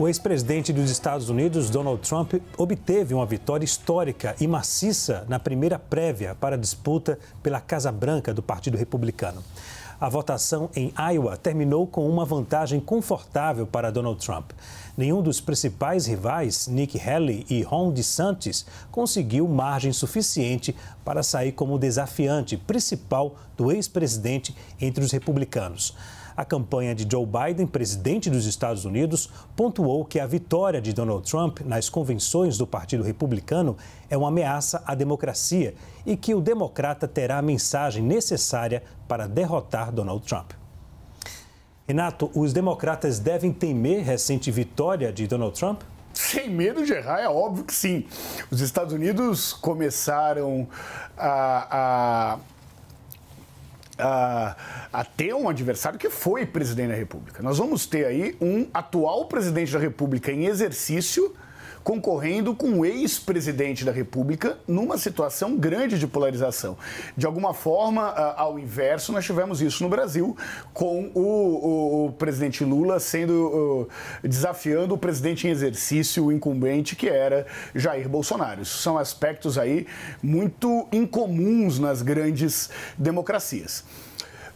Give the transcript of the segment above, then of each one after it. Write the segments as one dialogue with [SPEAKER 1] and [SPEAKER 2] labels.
[SPEAKER 1] O ex-presidente dos Estados Unidos, Donald Trump, obteve uma vitória histórica e maciça na primeira prévia para a disputa pela Casa Branca do Partido Republicano. A votação em Iowa terminou com uma vantagem confortável para Donald Trump. Nenhum dos principais rivais, Nick Haley e Ron DeSantis, conseguiu margem suficiente para sair como desafiante principal do ex-presidente entre os republicanos. A campanha de Joe Biden, presidente dos Estados Unidos, pontuou que a vitória de Donald Trump nas convenções do Partido Republicano é uma ameaça à democracia e que o democrata terá a mensagem necessária para derrotar Donald Trump. Renato, os democratas devem temer recente
[SPEAKER 2] vitória de Donald Trump? Sem medo de errar, é óbvio que sim. Os Estados Unidos começaram a, a a, a, ter um adversário que foi presidente da República. Nós vamos ter aí um atual presidente da República em exercício concorrendo com o ex-presidente da República numa situação grande de polarização. De alguma forma, ao inverso, nós tivemos isso no Brasil, com o, o, o presidente Lula sendo desafiando o presidente em exercício, o incumbente, que era Jair Bolsonaro. Isso são aspectos aí muito incomuns nas grandes democracias.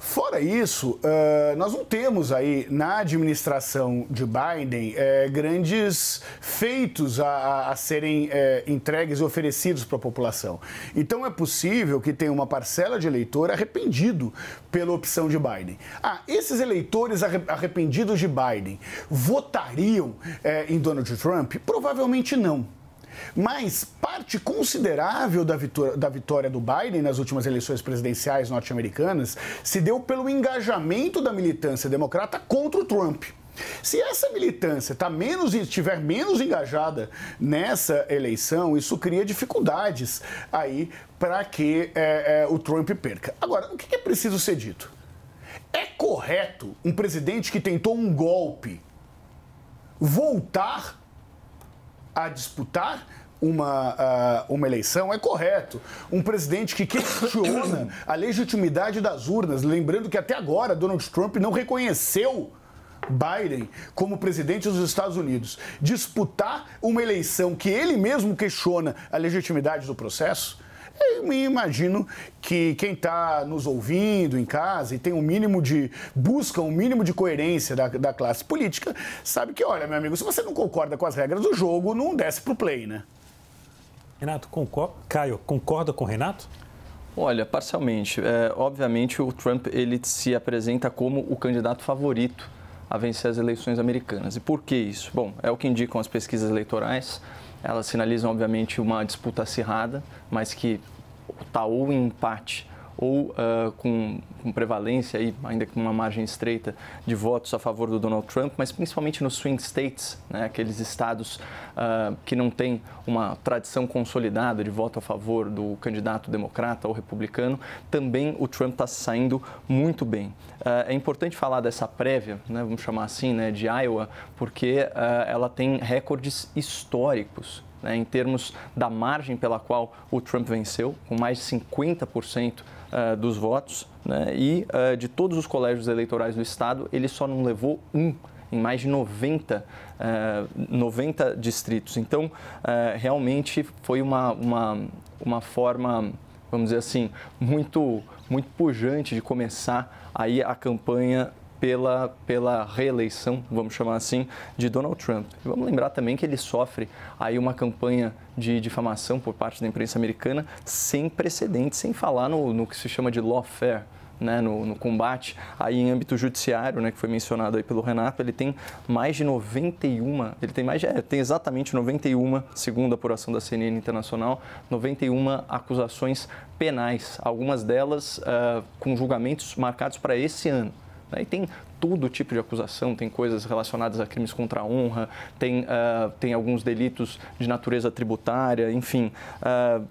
[SPEAKER 2] Fora isso, eh, nós não temos aí na administração de Biden eh, grandes feitos a, a serem eh, entregues e oferecidos para a população. Então é possível que tenha uma parcela de eleitor arrependido pela opção de Biden. Ah, esses eleitores arrependidos de Biden votariam em Donald Trump? Provavelmente não. Mas parte considerável da vitória, da vitória do Biden nas últimas eleições presidenciais norte-americanas se deu pelo engajamento da militância democrata contra o Trump. Se essa militância tá menos, estiver menos engajada nessa eleição, isso cria dificuldades aí para que é, é, o Trump perca. Agora, o que é preciso ser dito? É correto um presidente que tentou um golpe voltar a disputar uma, ah, uma eleição é correto. Um presidente que questiona a legitimidade das urnas, lembrando que até agora Donald Trump não reconheceu Biden como presidente dos Estados Unidos, disputar uma eleição que ele mesmo questiona a legitimidade do processo eu me imagino que quem está nos ouvindo em casa e tem um mínimo de. busca um mínimo de coerência da, da classe política, sabe que, olha, meu amigo, se você não concorda com as regras do jogo, não desce pro play, né?
[SPEAKER 1] Renato, concor Caio, concorda com o Renato?
[SPEAKER 3] Olha, parcialmente. É, obviamente, o Trump ele se apresenta como o candidato favorito a vencer as eleições americanas. E por que isso? Bom, é o que indicam as pesquisas eleitorais elas sinalizam, obviamente, uma disputa acirrada, mas que está ou em empate ou uh, com com prevalência, aí, ainda que numa margem estreita, de votos a favor do Donald Trump, mas principalmente nos swing states, né, aqueles estados uh, que não têm uma tradição consolidada de voto a favor do candidato democrata ou republicano, também o Trump está saindo muito bem. Uh, é importante falar dessa prévia, né, vamos chamar assim, né, de Iowa, porque uh, ela tem recordes históricos né, em termos da margem pela qual o Trump venceu, com mais de 50% dos votos né? e uh, de todos os colégios eleitorais do Estado, ele só não levou um em mais de 90, uh, 90 distritos. Então, uh, realmente foi uma, uma, uma forma, vamos dizer assim, muito, muito pujante de começar aí a campanha pela, pela reeleição, vamos chamar assim, de Donald Trump. E vamos lembrar também que ele sofre aí uma campanha de difamação por parte da imprensa americana sem precedentes, sem falar no, no que se chama de lawfare. Né, no, no, combate aí em âmbito judiciário, né, que foi mencionado aí pelo Renato, ele tem mais de 91, ele tem mais, de, é, tem exatamente 91, segundo a apuração da CNN Internacional, 91 acusações penais, algumas delas uh, com julgamentos marcados para esse ano. Né? E tem todo tipo de acusação, tem coisas relacionadas a crimes contra a honra, tem, uh, tem alguns delitos de natureza tributária, enfim. Uh,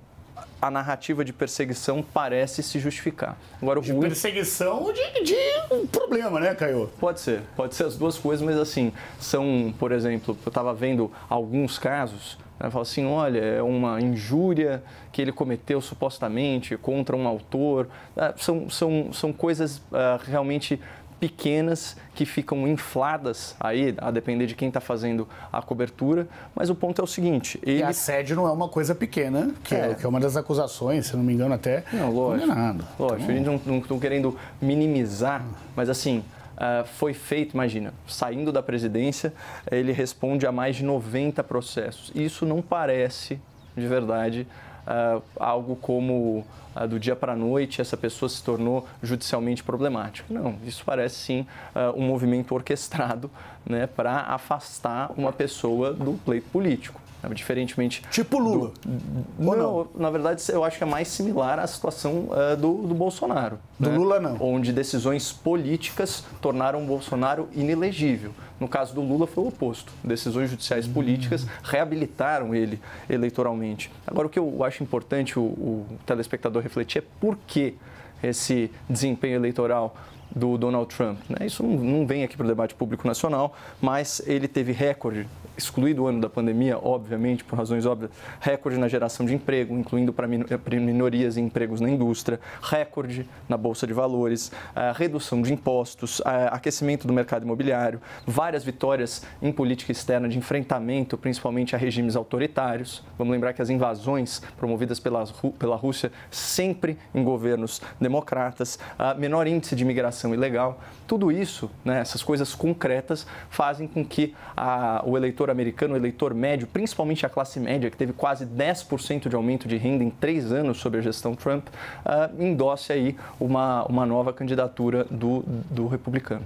[SPEAKER 3] a narrativa de perseguição parece se justificar. Agora, de o... perseguição ou de, de, um problema, né, Caio? Pode ser, pode ser as duas coisas, mas assim, são, por exemplo, eu estava vendo alguns casos, né, fala assim, olha, é uma injúria que ele cometeu supostamente contra um autor, ah, são, são, são coisas uh, realmente pequenas que ficam infladas aí, a depender de quem está fazendo a cobertura. Mas o ponto é o seguinte: ele... E
[SPEAKER 2] sede não é uma coisa pequena, que é, é, que é uma das acusações, se não me engano, até. Não, lógico. Condenado.
[SPEAKER 3] É lógico, então... não está querendo minimizar, mas assim. Uh, foi feito, imagina, saindo da presidência, ele responde a mais de 90 processos. Isso não parece, de verdade, uh, algo como uh, do dia para a noite essa pessoa se tornou judicialmente problemática. Não, isso parece sim ah, um movimento orquestrado né, para afastar uma pessoa do pleito político. Diferentemente. Tipo Lula. Do... Não, não, na verdade, eu acho que é mais similar à situação uh, do, do Bolsonaro. Do né? Lula, não. Onde decisões políticas tornaram o Bolsonaro inelegível. No caso do Lula, foi o oposto. Decisões judiciais hum. políticas reabilitaram ele eleitoralmente. Agora, o que eu acho importante o, o telespectador refletir é por que esse desempenho eleitoral do Donald Trump. Né? Isso não vem aqui para o debate público nacional, mas ele teve recorde excluído o ano da pandemia, obviamente, por razões óbvias, recorde na geração de emprego, incluindo para minorias e empregos na indústria, recorde na Bolsa de Valores, eh, redução de impostos, eh, aquecimento do mercado imobiliário, várias vitórias em política externa de enfrentamento, principalmente a regimes autoritários. Vamos lembrar que as invasões promovidas pela, pela Rússia sempre em governos democratas, menor índice de imigração ilegal. Tudo isso, né, essas coisas concretas, fazem com que a, o eleitor americano, eleitor médio, principalmente a classe média, que teve quase 10% de aumento de renda em três anos sob a gestão Trump, uh, ah, endosse aí uma, uma nova candidatura do, do republicano.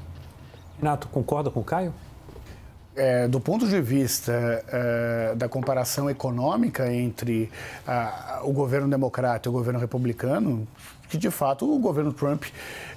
[SPEAKER 2] Renato, concorda com o Caio? É, do ponto de vista é, da comparação econômica entre a, ah, o governo democrata e o governo republicano, que de fato o governo Trump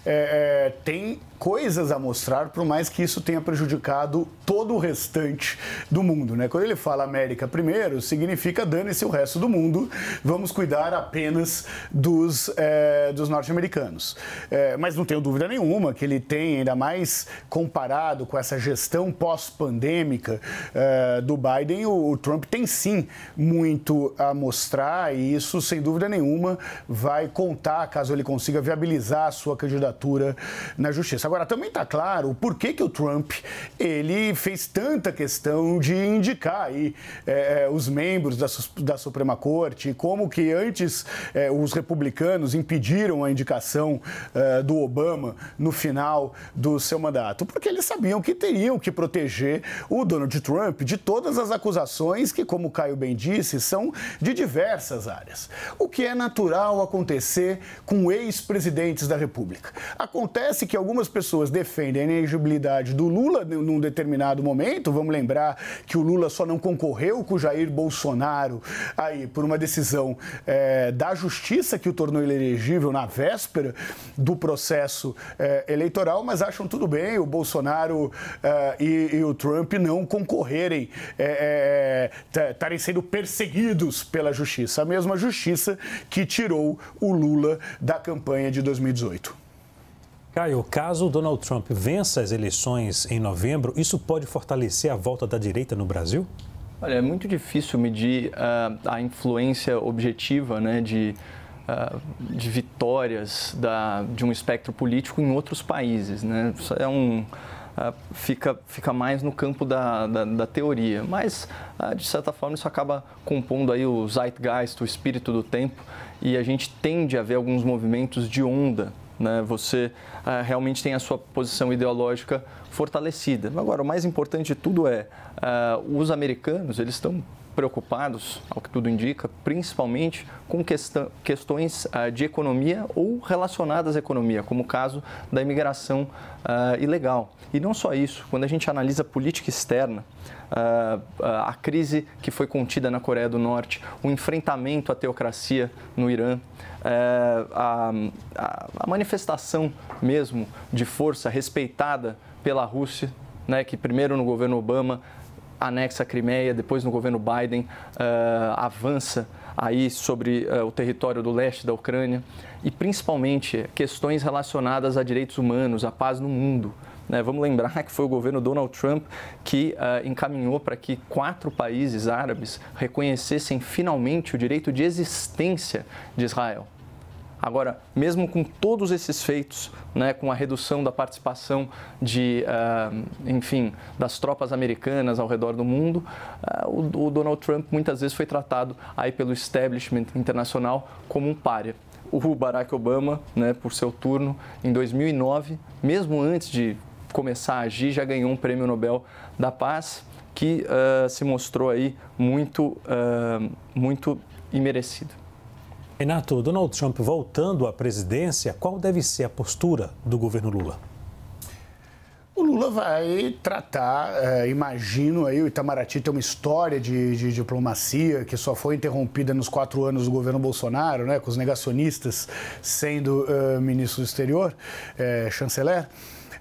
[SPEAKER 2] é, é, tem coisas a mostrar, por mais que isso tenha prejudicado todo o restante do mundo. Né? Quando ele fala América primeiro, significa dane-se o resto do mundo, vamos cuidar apenas dos, é, dos norte-americanos. É, mas não tenho dúvida nenhuma que ele tem, ainda mais comparado com essa gestão pós-pandêmica é, do Biden, o, o Trump tem sim muito a mostrar e isso, sem dúvida nenhuma, vai contar caso ele consiga viabilizar a sua candidatura na justiça. Agora, também está claro por que, que o Trump ele fez tanta questão de indicar aí, é, é os membros da, da, Suprema Corte, como que antes é, os republicanos impediram a indicação é, do Obama no final do seu mandato, porque eles sabiam que teriam que proteger o Donald Trump de todas as acusações que, como Caio bem disse, são de diversas áreas. O que é natural acontecer com ex-presidentes da República. Acontece que algumas pessoas defendem a inelegibilidade do Lula num determinado momento. Vamos lembrar que o Lula só não concorreu com o Jair Bolsonaro aí por uma decisão é, da justiça que o tornou inelegível na véspera do processo é, eleitoral, mas acham tudo bem o Bolsonaro é, e, e, o Trump não concorrerem, estarem sendo perseguidos pela justiça. A mesma justiça que tirou o Lula da campanha de 2018. Caio,
[SPEAKER 1] caso Donald Trump vença as eleições em novembro, isso pode fortalecer a volta da direita no
[SPEAKER 3] Brasil? Olha, é muito difícil medir uh, a influência objetiva né, de, uh, de vitórias da, de um espectro político em outros países. Né? Isso é um, uh, fica, fica mais no campo da, da, da teoria, mas de certa forma isso acaba compondo aí o zeitgeist, o espírito do tempo e a gente tende a ver alguns movimentos de onda. Né? Você ah, realmente tem a sua posição ideológica fortalecida. Agora, o mais importante de tudo é ah, os americanos, eles estão preocupados, ao que tudo indica, principalmente com questões ah, de economia ou relacionadas à economia, como o caso da imigração ah, ilegal. E não só isso, quando a gente analisa a política externa, ah, a crise que foi contida na Coreia do Norte, o enfrentamento à teocracia no Irã, eh, a, a manifestação mesmo de força respeitada pela Rússia né, que primeiro no governo Obama anexa a Crimeia, depois no governo Biden uh, avança aí sobre uh, o território do leste da Ucrânia e principalmente questões relacionadas a direitos humanos, a paz no mundo. Né? Vamos lembrar que foi o governo Donald Trump que uh, encaminhou para que quatro países árabes reconhecessem finalmente o direito de existência de Israel. Agora, mesmo com todos esses feitos, né, com a redução da participação de, uh, enfim, das tropas americanas ao redor do mundo, uh, o, o Donald Trump muitas vezes foi tratado aí pelo establishment internacional como um pária o Barack Obama, né, por seu turno, em 2009, mesmo antes de começar a agir, já ganhou um prêmio Nobel da Paz que uh, se mostrou aí muito, uh, muito imerecido.
[SPEAKER 1] Renato, Donald Trump voltando à presidência, qual deve ser a postura do governo Lula?
[SPEAKER 2] O Lula vai tratar, é, imagino aí, o Itamaraty tem uma história de, de, diplomacia que só foi interrompida nos quatro anos do governo Bolsonaro, né, com os negacionistas sendo uh, eh, ministro do exterior, é, chanceler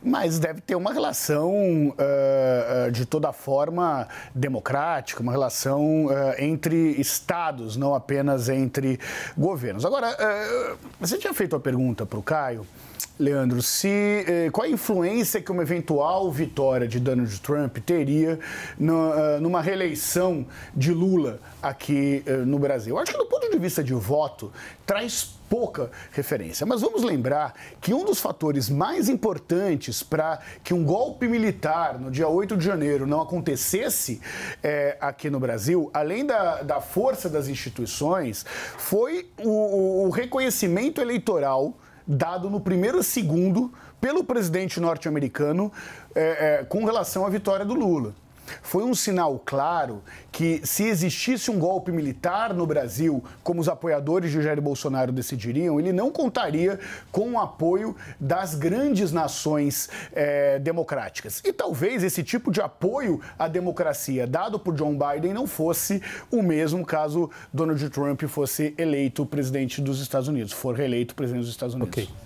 [SPEAKER 2] mas deve ter uma relação, uh, uh, de toda forma, democrática, uma relação uh, entre estados, não apenas entre governos. Agora, você tinha feito a pergunta para o Caio. Leandro, se, qual a influência que uma eventual vitória de Donald Trump teria no, uh, numa reeleição de Lula aqui uh, no Brasil? Eu acho que do ponto de vista de voto, traz pouca referência. Mas vamos lembrar que um dos fatores mais importantes para que um golpe militar no dia 8 de janeiro não acontecesse é, aqui no Brasil, além da, da força das instituições, foi o, o reconhecimento eleitoral dado no primeiro segundo pelo presidente norte-americano é, é, com relação à vitória do Lula foi um sinal claro que, se existisse um golpe militar no Brasil, como os apoiadores de Jair Bolsonaro decidiriam, ele não contaria com o apoio das grandes nações eh, democráticas. E talvez esse tipo de apoio à democracia dado por John Biden não fosse o mesmo caso Donald Trump fosse eleito presidente dos Estados Unidos, for reeleito presidente dos Estados Unidos. Okay.